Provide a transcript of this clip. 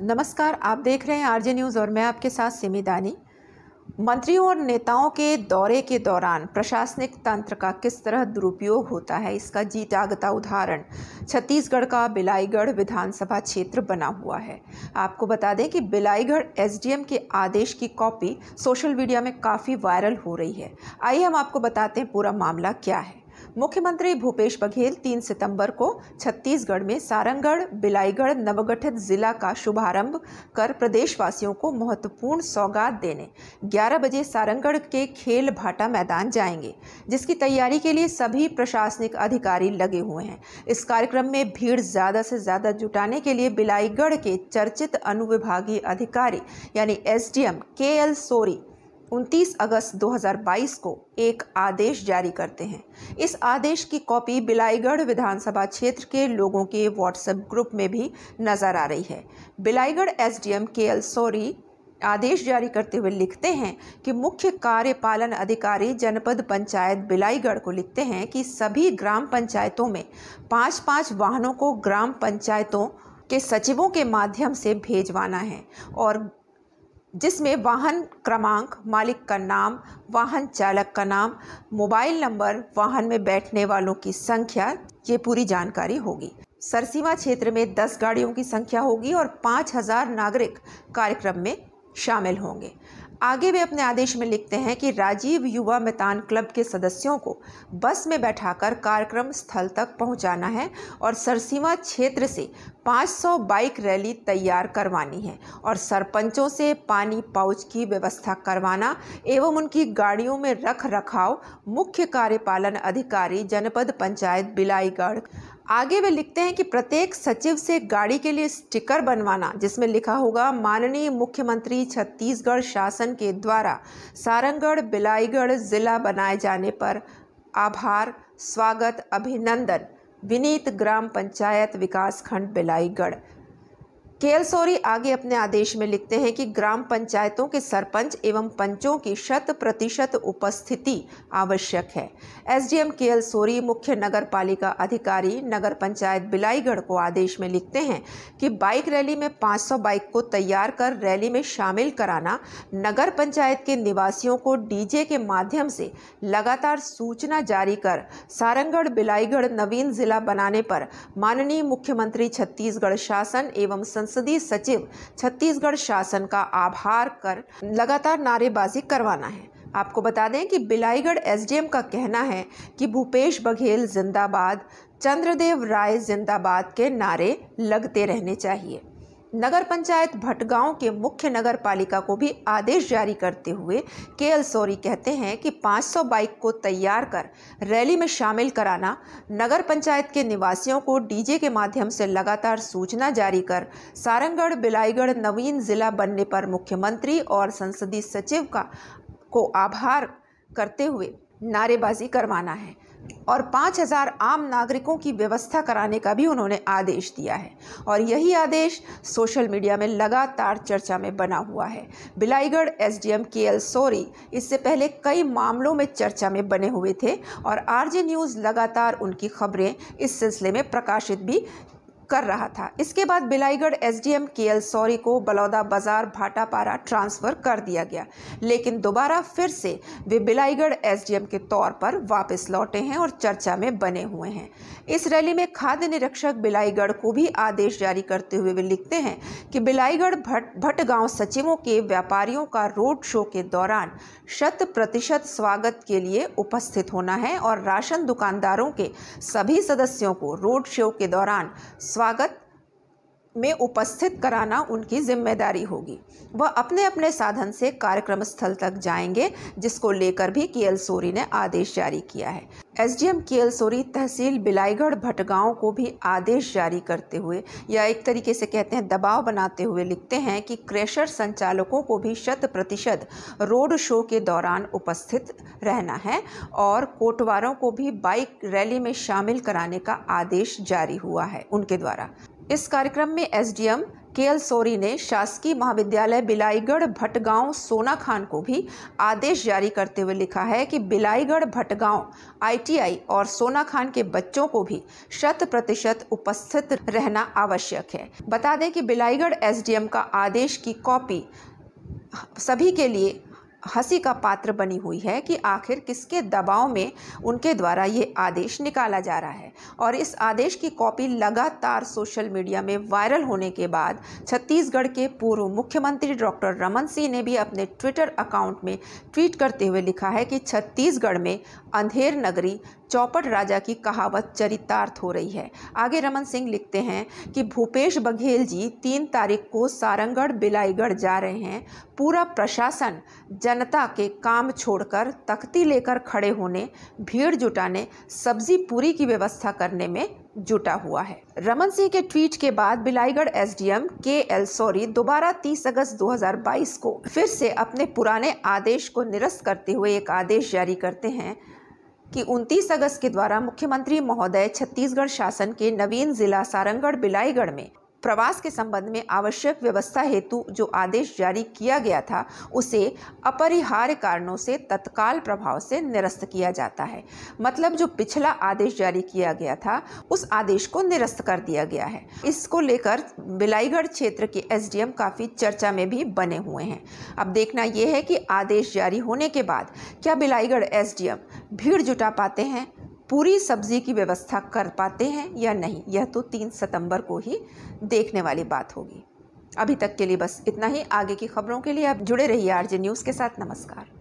नमस्कार आप देख रहे हैं आरजे न्यूज़ और मैं आपके साथ सिमी दानी मंत्रियों और नेताओं के दौरे के दौरान प्रशासनिक तंत्र का किस तरह दुरुपयोग होता है इसका जी जागता उदाहरण छत्तीसगढ़ का बिलाईगढ़ विधानसभा क्षेत्र बना हुआ है आपको बता दें कि बिलाईगढ़ एसडीएम के आदेश की कॉपी सोशल मीडिया में काफ़ी वायरल हो रही है आइए हम आपको बताते हैं पूरा मामला क्या है मुख्यमंत्री भूपेश बघेल 3 सितंबर को छत्तीसगढ़ में सारंगढ़ बिलाईगढ़ नवगठित जिला का शुभारंभ कर प्रदेशवासियों को महत्वपूर्ण सौगात देने 11 बजे सारंगढ़ के खेल भाटा मैदान जाएंगे जिसकी तैयारी के लिए सभी प्रशासनिक अधिकारी लगे हुए हैं इस कार्यक्रम में भीड़ ज़्यादा से ज़्यादा जुटाने के लिए बिलाईगढ़ के चर्चित अनुविभागीय अधिकारी यानी एस के एल सोरी 29 अगस्त 2022 को एक आदेश जारी करते हैं इस आदेश की कॉपी बिलाईगढ़ विधानसभा क्षेत्र के लोगों के व्हाट्सएप ग्रुप में भी नजर आ रही है बिलाईगढ़ एसडीएम केएल सोरी आदेश जारी करते हुए लिखते हैं कि मुख्य कार्यपालन अधिकारी जनपद पंचायत बिलाईगढ़ को लिखते हैं कि सभी ग्राम पंचायतों में पाँच पाँच वाहनों को ग्राम पंचायतों के सचिवों के माध्यम से भेजवाना है और जिसमें वाहन क्रमांक मालिक का नाम वाहन चालक का नाम मोबाइल नंबर वाहन में बैठने वालों की संख्या ये पूरी जानकारी होगी सरसीमा क्षेत्र में 10 गाड़ियों की संख्या होगी और 5000 नागरिक कार्यक्रम में शामिल होंगे आगे वे अपने आदेश में लिखते हैं कि राजीव युवा मितान क्लब के सदस्यों को बस में बैठाकर कार्यक्रम स्थल तक पहुंचाना है और सरसीमा क्षेत्र से 500 बाइक रैली तैयार करवानी है और सरपंचों से पानी पाउच की व्यवस्था करवाना एवं उनकी गाड़ियों में रख रखाव मुख्य कार्यपालन अधिकारी जनपद पंचायत बिलाईगढ़ आगे वे लिखते हैं कि प्रत्येक सचिव से गाड़ी के लिए स्टिकर बनवाना जिसमें लिखा होगा माननीय मुख्यमंत्री छत्तीसगढ़ शासन के द्वारा सारंगढ़ बिलाईगढ़ ज़िला बनाए जाने पर आभार स्वागत अभिनंदन विनीत ग्राम पंचायत विकास खंड बिलाईगढ़ केएल सोरी आगे अपने आदेश में लिखते हैं कि ग्राम पंचायतों के सरपंच एवं पंचों की शत प्रतिशत उपस्थिति आवश्यक है एसडीएम केएल सोरी मुख्य नगर पालिका अधिकारी नगर पंचायत बिलाईगढ़ को आदेश में लिखते हैं कि बाइक रैली में 500 बाइक को तैयार कर रैली में शामिल कराना नगर पंचायत के निवासियों को डीजे के माध्यम से लगातार सूचना जारी कर सारंगढ़ बिलाईगढ़ नवीन जिला बनाने पर माननीय मुख्यमंत्री छत्तीसगढ़ शासन एवं संसदीय सचिव छत्तीसगढ़ शासन का आभार कर लगातार नारेबाजी करवाना है आपको बता दें कि बिलाईगढ़ एसडीएम का कहना है कि भूपेश बघेल जिंदाबाद चंद्रदेव राय जिंदाबाद के नारे लगते रहने चाहिए नगर पंचायत भटगांव के मुख्य नगर पालिका को भी आदेश जारी करते हुए के एल सौरी कहते हैं कि 500 बाइक को तैयार कर रैली में शामिल कराना नगर पंचायत के निवासियों को डीजे के माध्यम से लगातार सूचना जारी कर सारंगढ़ बिलाईगढ़ नवीन ज़िला बनने पर मुख्यमंत्री और संसदीय सचिव का को आभार करते हुए नारेबाजी करवाना है और 5000 आम नागरिकों की व्यवस्था कराने का भी उन्होंने आदेश दिया है और यही आदेश सोशल मीडिया में लगातार चर्चा में बना हुआ है बिलाईगढ़ एसडीएम केएल सोरी इससे पहले कई मामलों में चर्चा में बने हुए थे और आरजे न्यूज़ लगातार उनकी खबरें इस सिलसिले में प्रकाशित भी कर रहा था इसके बाद बिलाईगढ़ एसडीएम केएल सौरी को बलौदा बाजार भाटापारा ट्रांसफ़र कर दिया गया लेकिन दोबारा फिर से वे बिलाईगढ़ एसडीएम के तौर पर वापस लौटे हैं और चर्चा में बने हुए हैं इस रैली में खाद्य निरीक्षक बिलाईगढ़ को भी आदेश जारी करते हुए वे लिखते हैं कि बिलाईगढ़ भट भट्ट गाँव सचिवों के व्यापारियों का रोड शो के दौरान शत प्रतिशत स्वागत के लिए उपस्थित होना है और राशन दुकानदारों के सभी सदस्यों को रोड शो के दौरान स्वागत में उपस्थित कराना उनकी जिम्मेदारी होगी वह अपने अपने साधन से कार्यक्रम स्थल तक जाएंगे जिसको लेकर भी के सोरी ने आदेश जारी किया है एसडीएम केएल सोरी तहसील बिलाईगढ़ भटगांव को भी आदेश जारी करते हुए या एक तरीके से कहते हैं दबाव बनाते हुए लिखते हैं कि क्रेशर संचालकों को भी शत प्रतिशत रोड शो के दौरान उपस्थित रहना है और कोटवारों को भी बाइक रैली में शामिल कराने का आदेश जारी हुआ है उनके द्वारा इस कार्यक्रम में एसडीएम केएल सोरी ने शासकीय महाविद्यालय बिलाईगढ़ भटगांव सोना खान को भी आदेश जारी करते हुए लिखा है कि बिलाईगढ़ भटगांव आईटीआई और सोना खान के बच्चों को भी शत प्रतिशत उपस्थित रहना आवश्यक है बता दें कि बिलाईगढ़ एसडीएम का आदेश की कॉपी सभी के लिए हंसी का पात्र बनी हुई है कि आखिर किसके दबाव में उनके द्वारा ये आदेश निकाला जा रहा है और इस आदेश की कॉपी लगातार सोशल मीडिया में वायरल होने के बाद छत्तीसगढ़ के पूर्व मुख्यमंत्री डॉक्टर रमन सिंह ने भी अपने ट्विटर अकाउंट में ट्वीट करते हुए लिखा है कि छत्तीसगढ़ में अंधेर नगरी चौपट राजा की कहावत चरितार्थ हो रही है आगे रमन सिंह लिखते हैं कि भूपेश बघेल जी तीन तारीख को सारंगढ़ बिलाईगढ़ जा रहे हैं पूरा प्रशासन जन जनता के काम छोड़कर तख्ती लेकर खड़े होने भीड़ जुटाने सब्जी पूरी की व्यवस्था करने में जुटा हुआ है रमन सिंह के ट्वीट के बाद Bilaigarh SDM K L Sori दोबारा 30 अगस्त 2022 को फिर से अपने पुराने आदेश को निरस्त करते हुए एक आदेश जारी करते हैं कि 29 अगस्त के द्वारा मुख्यमंत्री महोदय छत्तीसगढ़ शासन के नवीन जिला सारंगढ़ बिलाईगढ़ में प्रवास के संबंध में आवश्यक व्यवस्था हेतु जो आदेश जारी किया गया था उसे अपरिहार्य कारणों से तत्काल प्रभाव से निरस्त किया जाता है मतलब जो पिछला आदेश जारी किया गया था उस आदेश को निरस्त कर दिया गया है इसको लेकर बिलाईगढ़ क्षेत्र के एस काफ़ी चर्चा में भी बने हुए हैं अब देखना यह है कि आदेश जारी होने के बाद क्या बिलाईगढ़ एस भीड़ जुटा पाते हैं पूरी सब्ज़ी की व्यवस्था कर पाते हैं या नहीं यह तो तीन सितंबर को ही देखने वाली बात होगी अभी तक के लिए बस इतना ही आगे की खबरों के लिए आप जुड़े रहिए आरजे न्यूज़ के साथ नमस्कार